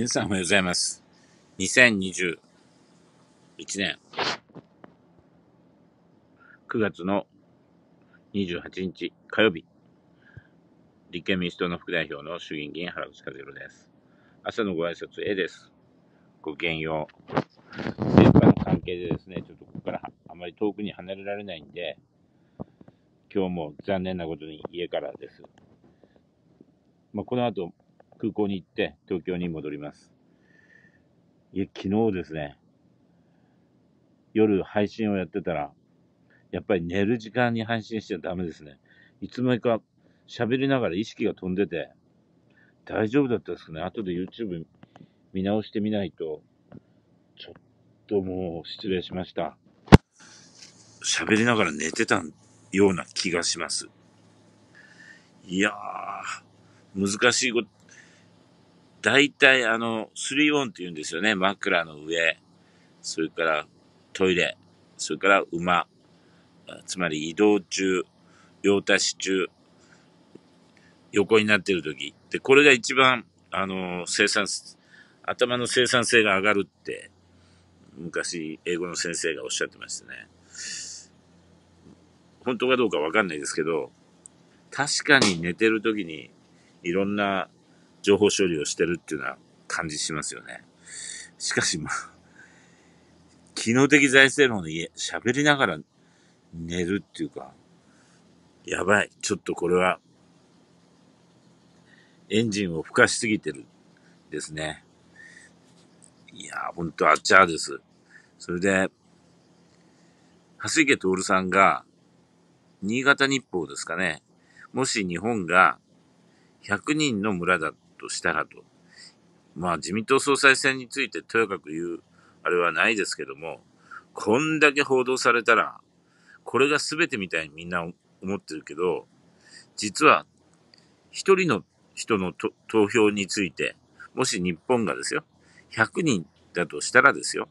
皆さんおはようございます。2021年9月の28日火曜日、立憲民主党の副代表の衆議院議員原口和弘です。朝のご挨拶 A です。ごきげんよう。電波の関係でですね、ちょっとここからあまり遠くに離れられないんで、今日も残念なことに家からです。まあ、この後、空港に行って東京に戻ります。いや、昨日ですね、夜配信をやってたら、やっぱり寝る時間に配信しちゃダメですね。いつの間にか喋りながら意識が飛んでて、大丈夫だったですかね。後で YouTube 見直してみないと、ちょっともう失礼しました。喋りながら寝てたような気がします。いやー、難しいこと、大体あの、スリーオンって言うんですよね。枕の上、それからトイレ、それから馬。つまり移動中、用足し中、横になっている時。で、これが一番、あの、生産、頭の生産性が上がるって、昔、英語の先生がおっしゃってましたね。本当かどうかわかんないですけど、確かに寝てる時に、いろんな情報処理をしてるっていうのは感じしますよね。しかしまあ、機能的財政論で喋りながら寝るっていうか、やばい。ちょっとこれは、エンジンを吹かしすぎてるですね。いやー、ほんとあっちゃーです。それで、橋池徹さんが、新潟日報ですかね。もし日本が100人の村だっとしたらと。まあ自民党総裁選についてとやかく言う、あれはないですけども、こんだけ報道されたら、これが全てみたいにみんな思ってるけど、実は、一人の人の投票について、もし日本がですよ、100人だとしたらですよ、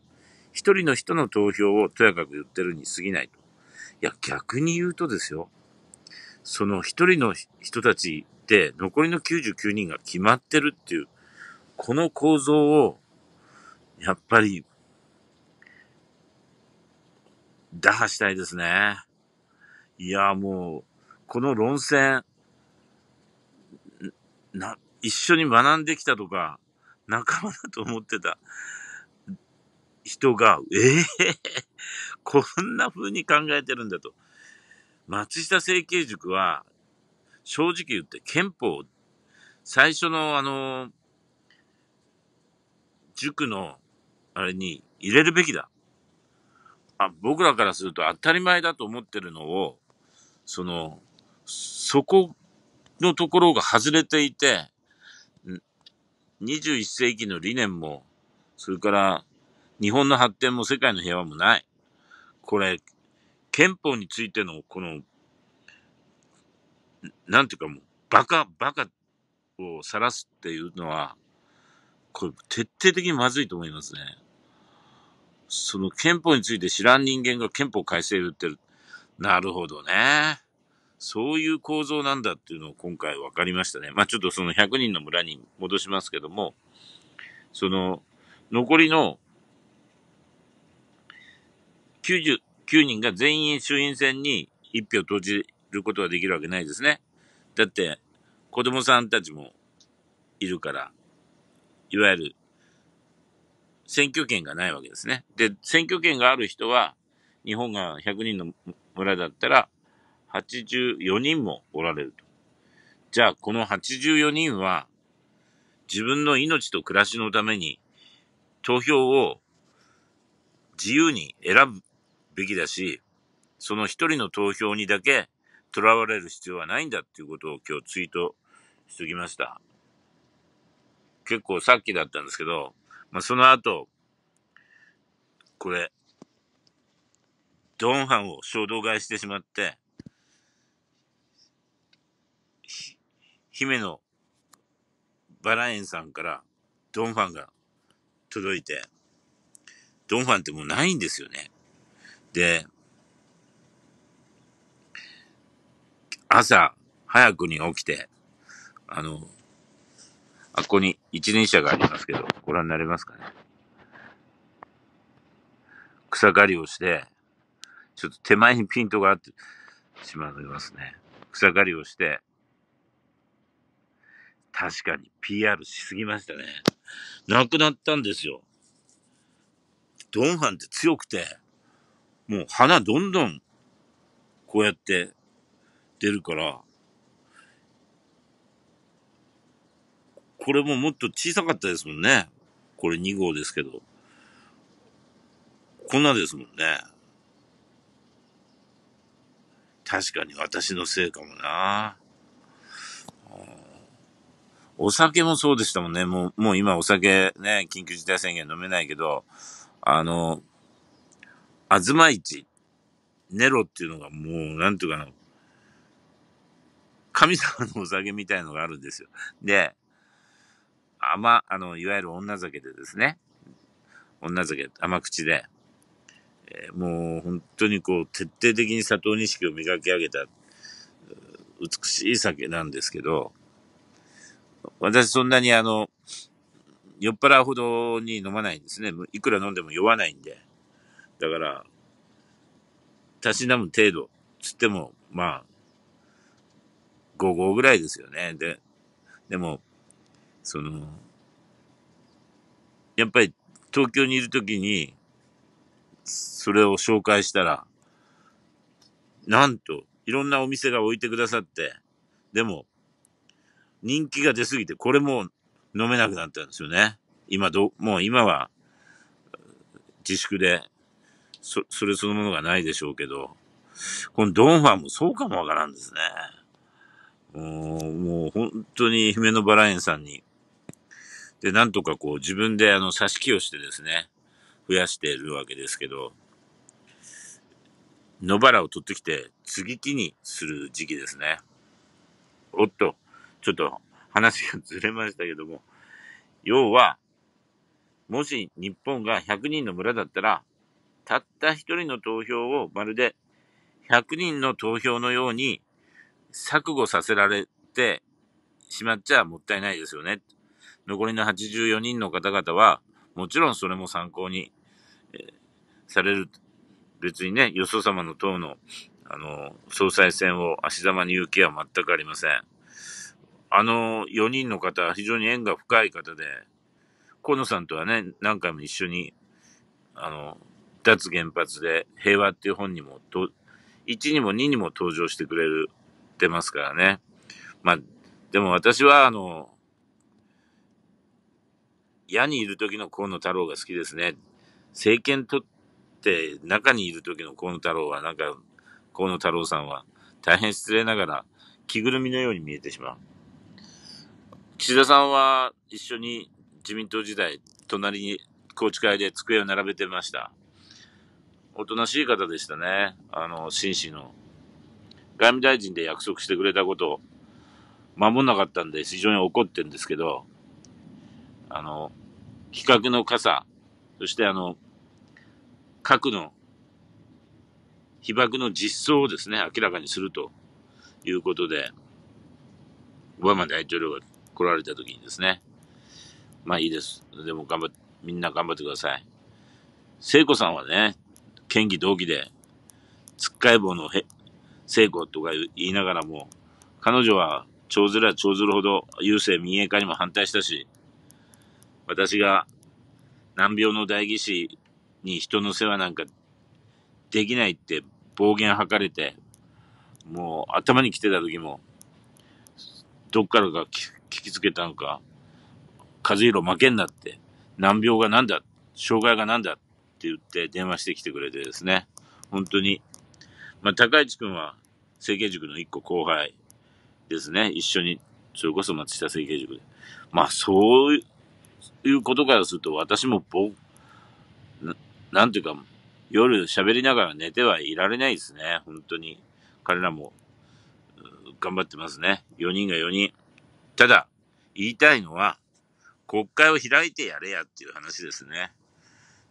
一人の人の投票をとやかく言ってるに過ぎないと。いや、逆に言うとですよ、その一人の人たち、残りの99人が決まってるっていう、この構造を、やっぱり、打破したいですね。いや、もう、この論戦、な、一緒に学んできたとか、仲間だと思ってた人が、ええー、こんな風に考えてるんだと。松下整形塾は、正直言って憲法、最初のあの、塾の、あれに入れるべきだ。あ僕らからすると当たり前だと思ってるのを、その、そこのところが外れていて、21世紀の理念も、それから日本の発展も世界の平和もない。これ、憲法についてのこのなんていうかもう、バカ、バカを晒すっていうのは、これ徹底的にまずいと思いますね。その憲法について知らん人間が憲法改正言ってる。なるほどね。そういう構造なんだっていうのを今回分かりましたね。まあちょっとその100人の村に戻しますけども、その残りの99人が全員衆院選に一票投じることができるわけないですね。だって、子供さんたちもいるから、いわゆる、選挙権がないわけですね。で、選挙権がある人は、日本が100人の村だったら、84人もおられると。じゃあ、この84人は、自分の命と暮らしのために、投票を自由に選ぶべきだし、その一人の投票にだけとらわれる必要はないんだっていうことを今日ツイートしときました。結構さっきだったんですけど、まあ、その後、これ、ドンハンを衝動買いしてしまって、姫のバラ園さんからドンファンが届いて、ドンファンってもうないんですよね。で、朝早くに起きて、あの、あここに一輪車がありますけど、ご覧になれますかね。草刈りをして、ちょっと手前にピントがあってしまいますね。草刈りをして、確かに PR しすぎましたね。なくなったんですよ。ドンハンって強くて、もう花どんどん、こうやってってるから、これももっと小さかったですもんね。これ2号ですけど。こんなですもんね。確かに私のせいかもな。お酒もそうでしたもんね。もう、もう今お酒ね、緊急事態宣言飲めないけど、あの、あずまいち、ネロっていうのがもう、なんていうかな、神様のお酒みたいのがあるんですよ。で、甘、あの、いわゆる女酒でですね、女酒、甘口で、えー、もう本当にこう、徹底的に佐藤錦を磨き上げた、美しい酒なんですけど、私そんなにあの、酔っ払うほどに飲まないんですね。いくら飲んでも酔わないんで。だから、たしなむ程度、つっても、まあ、5号ぐらいですよね。で、でも、その、やっぱり東京にいるときに、それを紹介したら、なんと、いろんなお店が置いてくださって、でも、人気が出すぎて、これも飲めなくなったんですよね。今ど、もう今は、自粛で、そ、それそのものがないでしょうけど、このドンファンもそうかもわからんですね。もう本当に姫野バラ園さんに、で、なんとかこう自分であの差し木をしてですね、増やしてるわけですけど、野原を取ってきて、継ぎ木にする時期ですね。おっと、ちょっと話がずれましたけども、要は、もし日本が100人の村だったら、たった1人の投票をまるで100人の投票のように錯誤させられてしまっちゃもったいないですよね。残りの84人の方々は、もちろんそれも参考に、えー、される。別にね、よそ様の党の、あの、総裁選を足玉に言う気は全くありません。あの4人の方は非常に縁が深い方で、河野さんとはね、何回も一緒に、あの、脱原発で平和っていう本にもと、1にも2にも登場してくれるってますからね。まあ、でも私は、あの、矢にいる時の河野太郎が好きですね。政権取って中にいる時の河野太郎は、なんか、河野太郎さんは、大変失礼ながら、着ぐるみのように見えてしまう。岸田さんは一緒に自民党時代、隣に宏池会で机を並べてました。おとなしい方でしたね。あの、紳士の。外務大臣で約束してくれたことを守らなかったんで、非常に怒ってるんですけど、あの、比較の傘、そしてあの、核の被爆の実相をですね、明らかにするということで、オバマ大統領が来られた時にですね、まあいいです。でも頑張って、みんな頑張ってください。聖子さんはね、県議同期で、つっかえ棒のへ成功とか言いながらも、彼女は長ずら長ずるほど郵政民営化にも反対したし、私が難病の代議士に人の世話なんかできないって暴言吐かれて、もう頭に来てた時も、どっからか聞きつけたのか、和弘負けんなって、難病が何だ、障害が何だって言って電話してきてくれてですね、本当にまあ、高市君は、整形塾の一個後輩ですね。一緒に、それこそ松下整形塾で。まあ、そういうことからすると、私もぼ、ななんていうか、夜喋りながら寝てはいられないですね。本当に。彼らも、頑張ってますね。4人が4人。ただ、言いたいのは、国会を開いてやれやっていう話ですね。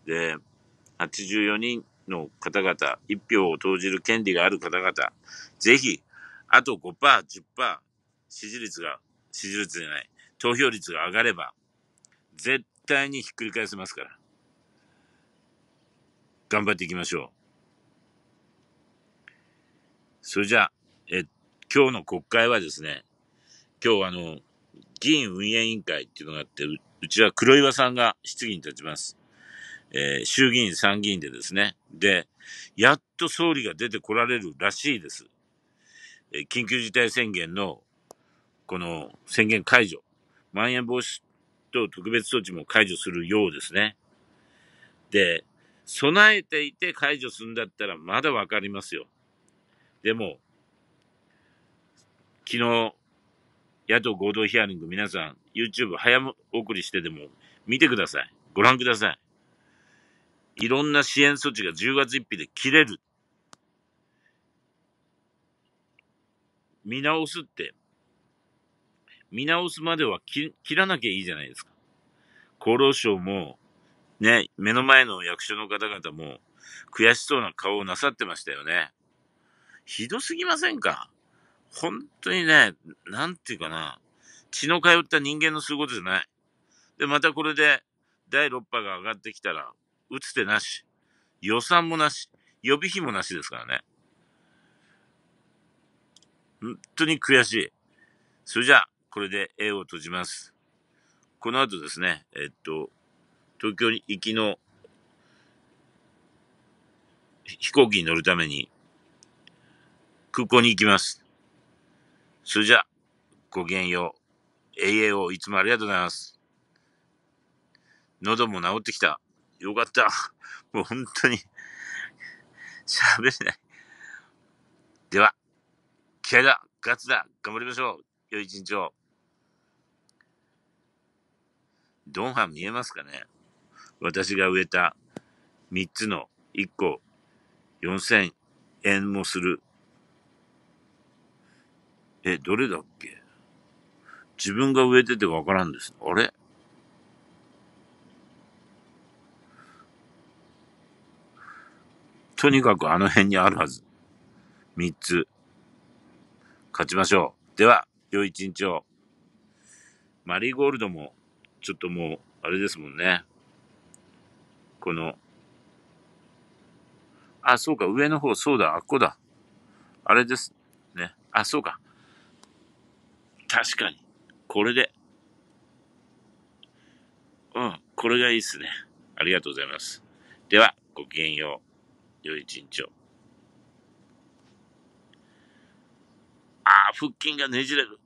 で、84人の方々、1票を投じる権利がある方々、ぜひ、あと5%、10%、支持率が、支持率じゃない、投票率が上がれば、絶対にひっくり返せますから。頑張っていきましょう。それじゃあ、え、今日の国会はですね、今日あの、議員運営委員会っていうのがあって、うちは黒岩さんが質疑に立ちます。えー、衆議院、参議院でですね。で、やっと総理が出てこられるらしいです。えー、緊急事態宣言の、この宣言解除、まん延防止等特別措置も解除するようですね。で、備えていて解除するんだったらまだわかりますよ。でも、昨日、野党合同ヒアリング皆さん、YouTube 早送りしてでも見てください。ご覧ください。いろんな支援措置が10月1日で切れる。見直すって、見直すまでは切らなきゃいいじゃないですか。厚労省も、ね、目の前の役所の方々も悔しそうな顔をなさってましたよね。ひどすぎませんか本当にね、なんていうかな、血の通った人間のすることじゃない。で、またこれで第6波が上がってきたら、打つ手なし。予算もなし。予備費もなしですからね。本当に悔しい。それじゃあ、これで A を閉じます。この後ですね、えっと、東京に行きの飛行機に乗るために空港に行きます。それじゃあ、ごきげんよう。AAO いつもありがとうございます。喉も治ってきた。よかった。もう本当に、喋れない。では、気合だ、ガツだ、頑張りましょう。良い一日を。ドンハン見えますかね私が植えた3つの1個4000円もする。え、どれだっけ自分が植えててわからんです。あれとにかくあの辺にあるはず。三つ。勝ちましょう。では、良い一日を。マリーゴールドも、ちょっともう、あれですもんね。この、あ、そうか、上の方、そうだ、あっこだ。あれです。ね。あ、そうか。確かに。これで。うん、これがいいっすね。ありがとうございます。では、ごきげんよう。良い一日を。ああ、腹筋がねじれる。